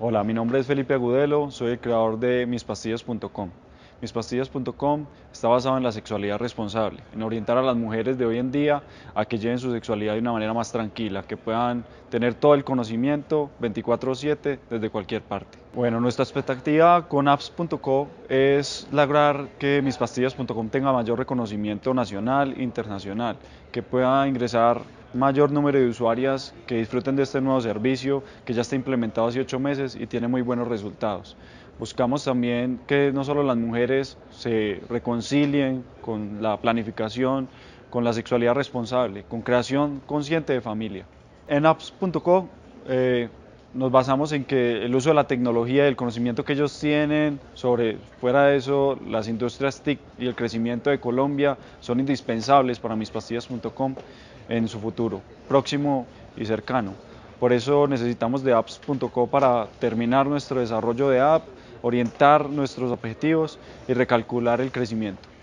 Hola, mi nombre es Felipe Agudelo, soy el creador de mispastillas.com. Mispastillas.com está basado en la sexualidad responsable, en orientar a las mujeres de hoy en día a que lleven su sexualidad de una manera más tranquila, que puedan tener todo el conocimiento 24/7 desde cualquier parte. Bueno, nuestra expectativa con apps.co es lograr que mispastillas.com tenga mayor reconocimiento nacional e internacional, que pueda ingresar mayor número de usuarias que disfruten de este nuevo servicio que ya está implementado hace ocho meses y tiene muy buenos resultados. Buscamos también que no solo las mujeres se reconcilien con la planificación, con la sexualidad responsable, con creación consciente de familia. En nos basamos en que el uso de la tecnología y el conocimiento que ellos tienen sobre, fuera de eso, las industrias TIC y el crecimiento de Colombia son indispensables para mispastillas.com en su futuro próximo y cercano. Por eso necesitamos de apps.co para terminar nuestro desarrollo de app, orientar nuestros objetivos y recalcular el crecimiento.